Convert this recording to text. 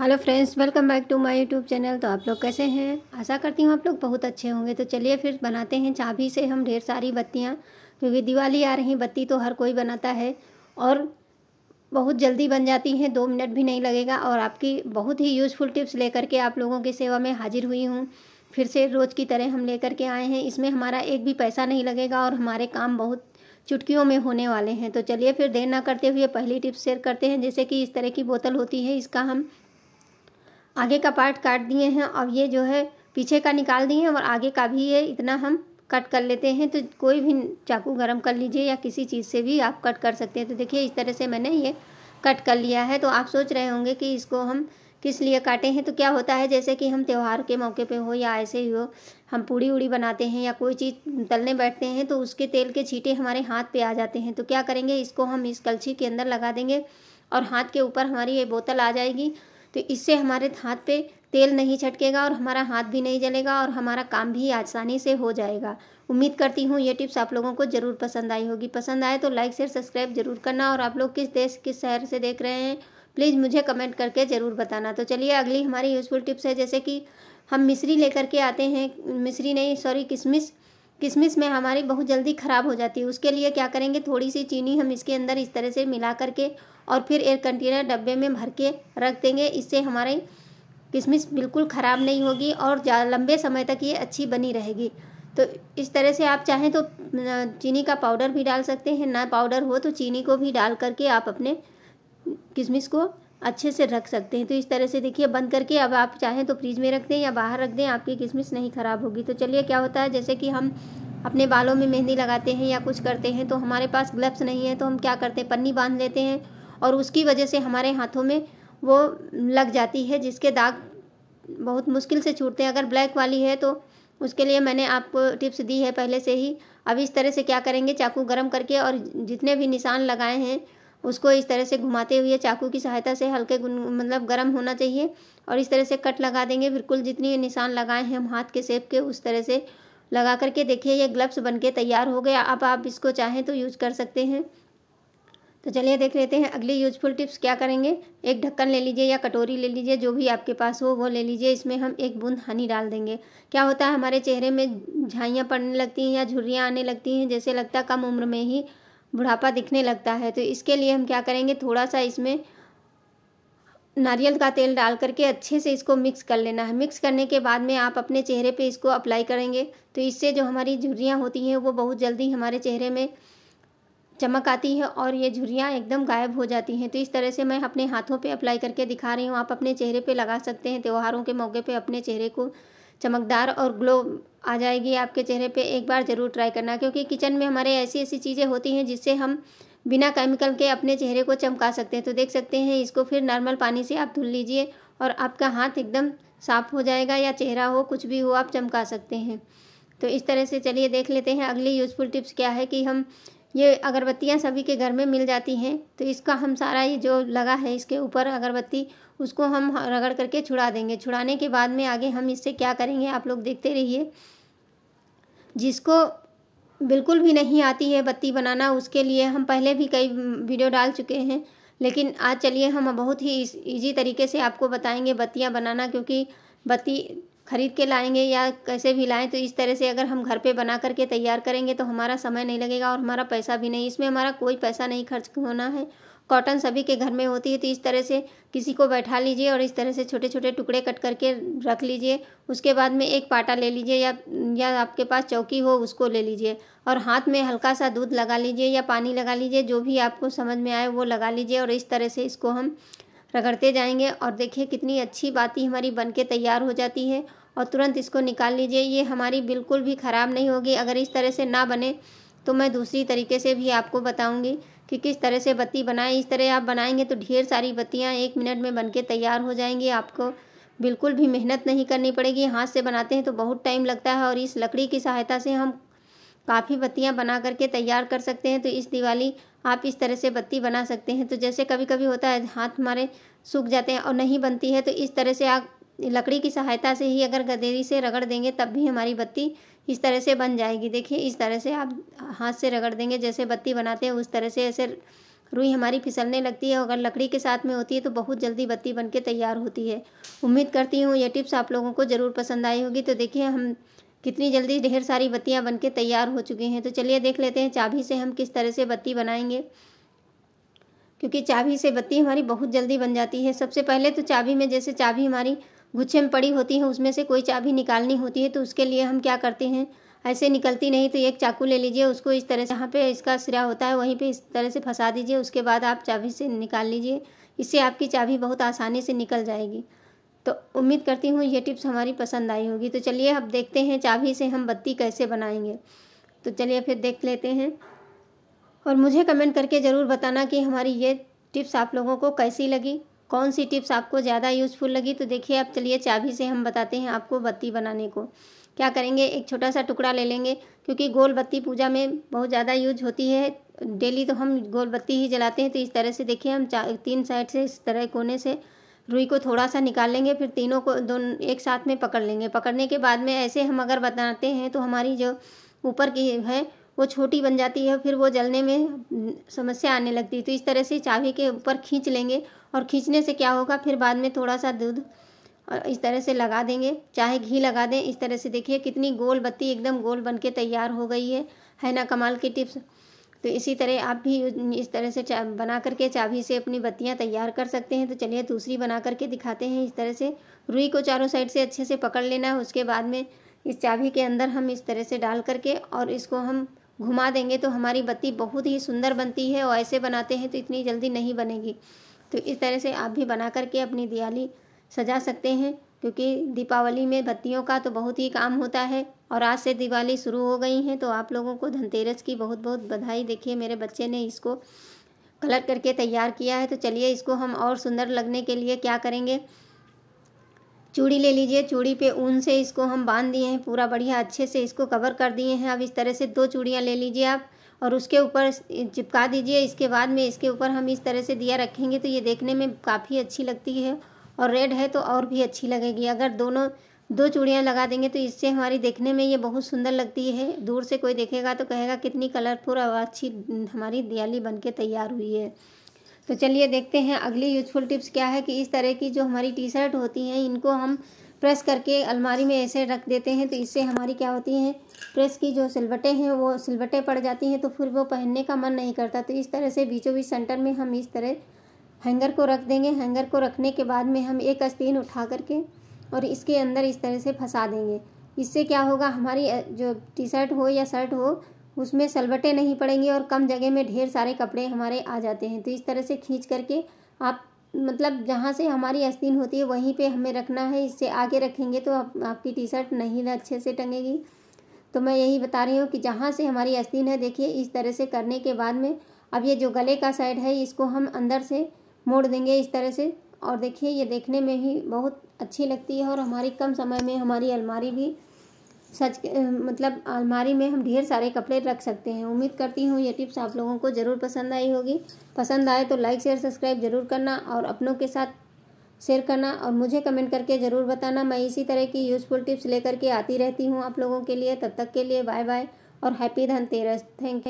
hello friends welcome back to my YouTube channel तो आप लोग कैसे हैं आशा करती हूँ आप लोग बहुत अच्छे होंगे तो चलिए फिर बनाते हैं चाबी से हम ढेर सारी बत्तियाँ क्योंकि दिवाली आ रही बत्ती तो हर कोई बनाता है और बहुत जल्दी बन जाती हैं दो मिनट भी नहीं लगेगा और आपकी बहुत ही यूज़फुल टिप्स लेकर के आप लोगों की सेवा में हाजिर हुई हूँ फिर से रोज़ की तरह हम लेकर के आए हैं इसमें हमारा एक भी पैसा नहीं लगेगा और हमारे काम बहुत चुटकियों में होने वाले हैं तो चलिए फिर देर ना करते हुए पहली टिप्स शेयर करते हैं जैसे कि इस तरह की बोतल होती है इसका हम आगे का पार्ट काट दिए हैं और ये जो है पीछे का निकाल दिए हैं और आगे का भी ये इतना हम कट कर लेते हैं तो कोई भी चाकू गरम कर लीजिए या किसी चीज़ से भी आप कट कर सकते हैं तो देखिए इस तरह से मैंने ये कट कर लिया है तो आप सोच रहे होंगे कि इसको हम किस लिए काटे हैं तो क्या होता है जैसे कि हम त्यौहार के मौके पे हो या ऐसे ही हो हम पूड़ी उड़ी बनाते हैं या कोई चीज़ तलने बैठते हैं तो उसके तेल के छीटे हमारे हाथ पे आ जाते हैं तो क्या करेंगे इसको हम इस कलछी के अंदर लगा देंगे और हाथ के ऊपर हमारी ये बोतल आ जाएगी तो इससे हमारे हाथ पे तेल नहीं छटकेगा और हमारा हाथ भी नहीं जलेगा और हमारा काम भी आसानी से हो जाएगा उम्मीद करती हूँ ये टिप्स आप लोगों को ज़रूर पसंद आई होगी पसंद आए तो लाइक शेयर सब्सक्राइब जरूर करना और आप लोग किस देश किस शहर से देख रहे हैं प्लीज़ मुझे कमेंट करके ज़रूर बताना तो चलिए अगली हमारी यूज़फुल टिप्स है जैसे कि हम मिश्री लेकर के आते हैं मिश्री नहीं सॉरी किशमिश किशमिश में हमारी बहुत जल्दी ख़राब हो जाती है उसके लिए क्या करेंगे थोड़ी सी चीनी हम इसके अंदर इस तरह से मिला करके और फिर एयर कंटेनर डब्बे में भर के रख देंगे इससे हमारी किशमिश बिल्कुल ख़राब नहीं होगी और लंबे समय तक ये अच्छी बनी रहेगी तो इस तरह से आप चाहें तो चीनी का पाउडर भी डाल सकते हैं ना पाउडर हो तो चीनी को भी डाल करके आप अपने किशमिश को अच्छे से रख सकते हैं तो इस तरह से देखिए बंद करके अब आप चाहें तो फ्रिज में रख दें या बाहर रख दें आपकी किशमिश नहीं ख़राब होगी तो चलिए क्या होता है जैसे कि हम अपने बालों में मेहंदी लगाते हैं या कुछ करते हैं तो हमारे पास ग्लव्स नहीं है तो हम क्या करते हैं पन्नी बांध लेते हैं और उसकी वजह से हमारे हाथों में वो लग जाती है जिसके दाग बहुत मुश्किल से छूटते हैं अगर ब्लैक वाली है तो उसके लिए मैंने आपको टिप्स दी है पहले से ही अब इस तरह से क्या करेंगे चाकू गर्म करके और जितने भी निशान लगाए हैं उसको इस तरह से घुमाते हुए चाकू की सहायता से हल्के मतलब गर्म होना चाहिए और इस तरह से कट लगा देंगे बिल्कुल जितनी निशान लगाए हैं हम हाथ के सेप के उस तरह से लगा करके देखिए ये ग्लव्स बन के तैयार हो गया अब आप इसको चाहें तो यूज कर सकते हैं तो चलिए देख लेते हैं अगली यूजफुल टिप्स क्या करेंगे एक ढक्कन ले लीजिए या कटोरी ले लीजिए जो भी आपके पास हो वो ले लीजिए इसमें हम एक बूंद हनी डाल देंगे क्या होता है हमारे चेहरे में झाइयाँ पड़ने लगती हैं या झुर्रियाँ आने लगती हैं जैसे लगता है कम उम्र में ही बुढ़ापा दिखने लगता है तो इसके लिए हम क्या करेंगे थोड़ा सा इसमें नारियल का तेल डाल करके अच्छे से इसको मिक्स कर लेना है मिक्स करने के बाद में आप अपने चेहरे पे इसको अप्लाई करेंगे तो इससे जो हमारी झुर्रियाँ होती हैं वो बहुत जल्दी हमारे चेहरे में चमक आती है और ये झुर्रियाँ एकदम गायब हो जाती हैं तो इस तरह से मैं अपने हाथों पे अप्लाई करके दिखा रही हूँ आप अपने चेहरे पे लगा सकते हैं त्यौहारों के मौके पे अपने चेहरे को चमकदार और ग्लो आ जाएगी आपके चेहरे पे एक बार ज़रूर ट्राई करना क्योंकि किचन में हमारे ऐसी ऐसी चीज़ें होती हैं जिससे हम बिना केमिकल के अपने चेहरे को चमका सकते हैं तो देख सकते हैं इसको फिर नॉर्मल पानी से आप धुल लीजिए और आपका हाथ एकदम साफ़ हो जाएगा या चेहरा हो कुछ भी हो आप चमका सकते हैं तो इस तरह से चलिए देख लेते हैं अगली यूज़फुल टिप्स क्या है कि हम ये अगरबत्तियाँ सभी के घर में मिल जाती हैं तो इसका हम सारा ये जो लगा है इसके ऊपर अगरबत्ती उसको हम रगड़ करके छुड़ा देंगे छुड़ाने के बाद में आगे हम इससे क्या करेंगे आप लोग देखते रहिए जिसको बिल्कुल भी नहीं आती है बत्ती बनाना उसके लिए हम पहले भी कई वीडियो डाल चुके हैं लेकिन आज चलिए हम बहुत ही इजी तरीके से आपको बताएंगे बत्तियाँ बनाना क्योंकि बत्ती ख़रीद के लाएंगे या कैसे भी लाएं तो इस तरह से अगर हम घर पे बना करके तैयार करेंगे तो हमारा समय नहीं लगेगा और हमारा पैसा भी नहीं इसमें हमारा कोई पैसा नहीं खर्च होना है कॉटन सभी के घर में होती है तो इस तरह से किसी को बैठा लीजिए और इस तरह से छोटे छोटे टुकड़े कट करके रख लीजिए उसके बाद में एक पाटा ले लीजिए या या आपके पास चौकी हो उसको ले लीजिए और हाथ में हल्का सा दूध लगा लीजिए या पानी लगा लीजिए जो भी आपको समझ में आए वो लगा लीजिए और इस तरह से इसको हम रगड़ते जाएंगे और देखिए कितनी अच्छी बाती हमारी बन के तैयार हो जाती है और तुरंत इसको निकाल लीजिए ये हमारी बिल्कुल भी ख़राब नहीं होगी अगर इस तरह से ना बने तो मैं दूसरी तरीके से भी आपको बताऊँगी कि किस तरह से बत्ती बनाएं इस तरह आप बनाएंगे तो ढेर सारी बत्तियाँ एक मिनट में बन के तैयार हो जाएंगी आपको बिल्कुल भी मेहनत नहीं करनी पड़ेगी हाथ से बनाते हैं तो बहुत टाइम लगता है और इस लकड़ी की सहायता से हम काफ़ी बत्तियाँ बना करके तैयार कर सकते हैं तो इस दिवाली आप इस तरह से बत्ती बना सकते हैं तो जैसे कभी कभी होता है हाथ हमारे सूख जाते हैं और नहीं बनती है तो इस तरह से आप लकड़ी की सहायता से ही अगर गदेरी से रगड़ देंगे तब भी हमारी बत्ती इस तरह से बन जाएगी देखिए इस तरह से आप हाथ से रगड़ देंगे जैसे बत्ती बनाते हैं उस तरह से ऐसे रुई हमारी फिसलने लगती है अगर लकड़ी के साथ में होती है तो बहुत जल्दी बत्ती बन के तैयार होती है उम्मीद करती हूँ ये टिप्स आप लोगों को ज़रूर पसंद आई होगी तो देखिए हम कितनी जल्दी ढेर सारी बत्तियाँ बन के तैयार हो चुकी हैं तो चलिए देख लेते हैं चाबी से हम किस तरह से बत्ती बनाएंगे क्योंकि चाभी से बत्ती हमारी बहुत जल्दी बन जाती है सबसे पहले तो चाभी में जैसे चाभी हमारी गुच्छे में पड़ी होती हैं उसमें से कोई चाबी निकालनी होती है तो उसके लिए हम क्या करते हैं ऐसे निकलती नहीं तो एक चाकू ले लीजिए उसको इस तरह से जहाँ पे इसका सिरा होता है वहीं पे इस तरह से फंसा दीजिए उसके बाद आप चाबी से निकाल लीजिए इससे आपकी चाबी बहुत आसानी से निकल जाएगी तो उम्मीद करती हूँ ये टिप्स हमारी पसंद आई होगी तो चलिए अब देखते हैं चाबी से हम बत्ती कैसे बनाएंगे तो चलिए फिर देख लेते हैं और मुझे कमेंट करके ज़रूर बताना कि हमारी ये टिप्स आप लोगों को कैसी लगी कौन सी टिप्स आपको ज़्यादा यूज़फुल लगी तो देखिए आप चलिए चाबी से हम बताते हैं आपको बत्ती बनाने को क्या करेंगे एक छोटा सा टुकड़ा ले लेंगे क्योंकि गोल बत्ती पूजा में बहुत ज़्यादा यूज होती है डेली तो हम गोल बत्ती ही जलाते हैं तो इस तरह से देखिए हम तीन साइड से इस तरह कोने से रुई को थोड़ा सा निकाल लेंगे फिर तीनों को दोनों एक साथ में पकड़ लेंगे पकड़ने के बाद में ऐसे हम अगर बनाते हैं तो हमारी जो ऊपर की है वो छोटी बन जाती है फिर वो जलने में समस्या आने लगती है तो इस तरह से चाभी के ऊपर खींच लेंगे और खींचने से क्या होगा फिर बाद में थोड़ा सा दूध और इस तरह से लगा देंगे चाहे घी लगा दें इस तरह से देखिए कितनी गोल बत्ती एकदम गोल बन के तैयार हो गई है है ना कमाल की टिप्स तो इसी तरह आप भी इस तरह से बना करके चाबी से अपनी बत्तियां तैयार कर सकते हैं तो चलिए दूसरी बना करके दिखाते हैं इस तरह से रुई को चारों साइड से अच्छे से पकड़ लेना है उसके बाद में इस चाबी के अंदर हम इस तरह से डाल करके और इसको हम घुमा देंगे तो हमारी बत्ती बहुत ही सुंदर बनती है और ऐसे बनाते हैं तो इतनी जल्दी नहीं बनेगी तो इस तरह से आप भी बना करके अपनी दियाली सजा सकते हैं क्योंकि दीपावली में बत्तियों का तो बहुत ही काम होता है और आज से दिवाली शुरू हो गई है तो आप लोगों को धनतेरस की बहुत बहुत बधाई देखिए मेरे बच्चे ने इसको कलर करके तैयार किया है तो चलिए इसको हम और सुंदर लगने के लिए क्या करेंगे चूड़ी ले लीजिए चूड़ी पे ऊन से इसको हम बांध दिए हैं पूरा बढ़िया अच्छे से इसको कवर कर दिए हैं अब इस तरह से दो चूड़ियाँ ले लीजिए आप और उसके ऊपर चिपका दीजिए इसके बाद में इसके ऊपर हम इस तरह से दिया रखेंगे तो ये देखने में काफ़ी अच्छी लगती है और रेड है तो और भी अच्छी लगेगी अगर दोनों दो चूड़ियाँ लगा देंगे तो इससे हमारी देखने में ये बहुत सुंदर लगती है दूर से कोई देखेगा तो कहेगा कितनी कलरफुल और अच्छी हमारी दियाली बनके तैयार हुई है तो चलिए देखते हैं अगली यूजफुल टिप्स क्या है कि इस तरह की जो हमारी टी शर्ट होती हैं इनको हम प्रेस करके अलमारी में ऐसे रख देते हैं तो इससे हमारी क्या होती हैं प्रेस की जो सिलवटें हैं वो सिलवटें पड़ जाती हैं तो फिर वो पहनने का मन नहीं करता तो इस तरह से बीचों बीच सेंटर में हम इस तरह हैंगर को रख देंगे हैंगर को रखने के बाद में हम एक आस्तीन उठा करके और इसके अंदर इस तरह से फंसा देंगे इससे क्या होगा हमारी जो टी शर्ट हो या शर्ट हो उसमें सलवटें नहीं पड़ेंगी और कम जगह में ढेर सारे कपड़े हमारे आ जाते हैं तो इस तरह से खींच करके आप मतलब जहाँ से हमारी आस्तीन होती है वहीं पे हमें रखना है इससे आगे रखेंगे तो आप, आपकी टी शर्ट नहीं अच्छे से टंगेगी तो मैं यही बता रही हूँ कि जहाँ से हमारी आस्तीन है देखिए इस तरह से करने के बाद में अब ये जो गले का साइड है इसको हम अंदर से मोड़ देंगे इस तरह से और देखिए ये देखने में भी बहुत अच्छी लगती है और हमारी कम समय में हमारी अलमारी भी सच मतलब अलमारी में हम ढेर सारे कपड़े रख सकते हैं उम्मीद करती हूँ ये टिप्स आप लोगों को ज़रूर पसंद आई होगी पसंद आए तो लाइक शेयर सब्सक्राइब ज़रूर करना और अपनों के साथ शेयर करना और मुझे कमेंट करके ज़रूर बताना मैं इसी तरह की यूज़फुल टिप्स लेकर के आती रहती हूँ आप लोगों के लिए तब तक के लिए बाय बाय और हैप्पी धनतेरस थैंक यू